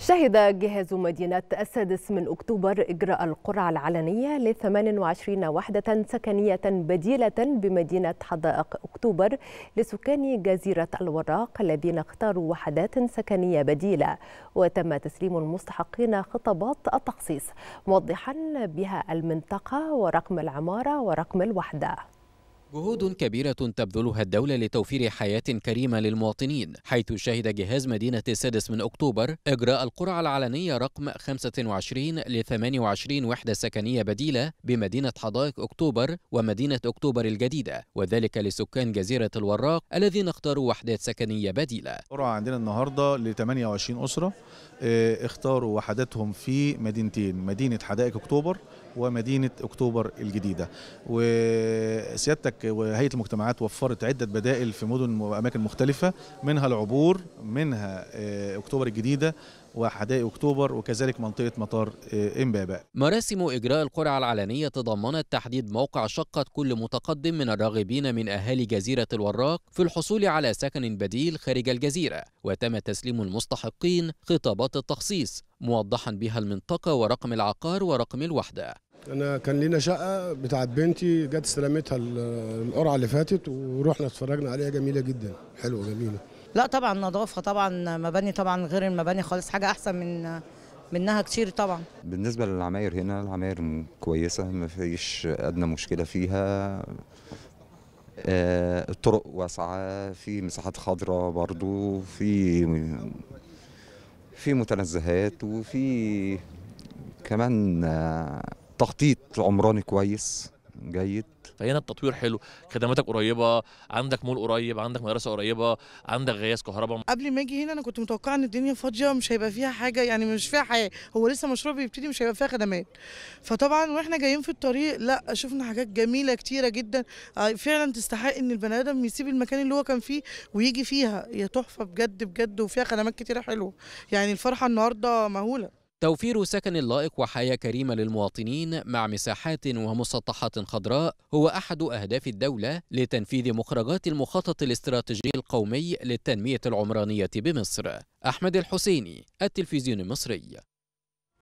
شهد جهاز مدينة السادس من أكتوبر إجراء القرعة العلنية ل 28 وحدة سكنية بديلة بمدينة حدائق أكتوبر لسكان جزيرة الوراق الذين اختاروا وحدات سكنية بديلة وتم تسليم المستحقين خطابات التخصيص موضحا بها المنطقة ورقم العمارة ورقم الوحدة جهود كبيرة تبذلها الدولة لتوفير حياة كريمة للمواطنين حيث شهد جهاز مدينة السادس من أكتوبر إجراء القرعة العلنية رقم 25 ل 28 وحدة سكنية بديلة بمدينة حدائق أكتوبر ومدينة أكتوبر الجديدة وذلك لسكان جزيرة الوراق الذين اختاروا وحدات سكنية بديلة القرعة عندنا النهاردة ل 28 أسرة آه، اختاروا وحداتهم في مدينتين مدينة حدائق أكتوبر ومدينة أكتوبر الجديدة و سيادتك وهيئه المجتمعات وفرت عده بدائل في مدن واماكن مختلفه منها العبور منها آه، اكتوبر الجديده وحدائق اكتوبر وكذلك منطقه مطار آه، امبابه. مراسم اجراء القرعه العلنيه تضمنت تحديد موقع شقه كل متقدم من الراغبين من اهالي جزيره الوراق في الحصول على سكن بديل خارج الجزيره، وتم تسليم المستحقين خطابات التخصيص موضحا بها المنطقه ورقم العقار ورقم الوحده. انا كان لينا شقه بتاعت بنتي جت استلمتها القرعه اللي فاتت ورحنا اتفرجنا عليها جميله جدا حلوه جميله لا طبعا نظافه طبعا مباني طبعا غير المباني خالص حاجه احسن من منها كتير طبعا بالنسبه للعماير هنا العماير كويسه ما فيش ادنى مشكله فيها آه، الطرق واسعه في مساحات خضراء برضو في في متنزهات وفي كمان آه، تخطيط عمراني كويس جيد فهنا التطوير حلو خدماتك قريبه عندك مول قريب عندك مدرسه قريبه عندك غياس كهرباء قبل ما اجي هنا انا كنت متوقعه ان الدنيا فاضيه مش هيبقى فيها حاجه يعني مش فيها حياه هو لسه مشروع بيبتدي مش هيبقى فيها خدمات فطبعا واحنا جايين في الطريق لا شفنا حاجات جميله كتيره جدا آه، فعلا تستحق ان البني ادم يسيب المكان اللي هو كان فيه ويجي فيها هي تحفه بجد بجد وفيها خدمات كتيره حلوه يعني الفرحه النهارده مهوله توفير سكن لائق وحياة كريمة للمواطنين مع مساحات ومسطحات خضراء هو أحد أهداف الدولة لتنفيذ مخرجات المخطط الاستراتيجي القومي للتنمية العمرانية بمصر أحمد الحسيني التلفزيون المصري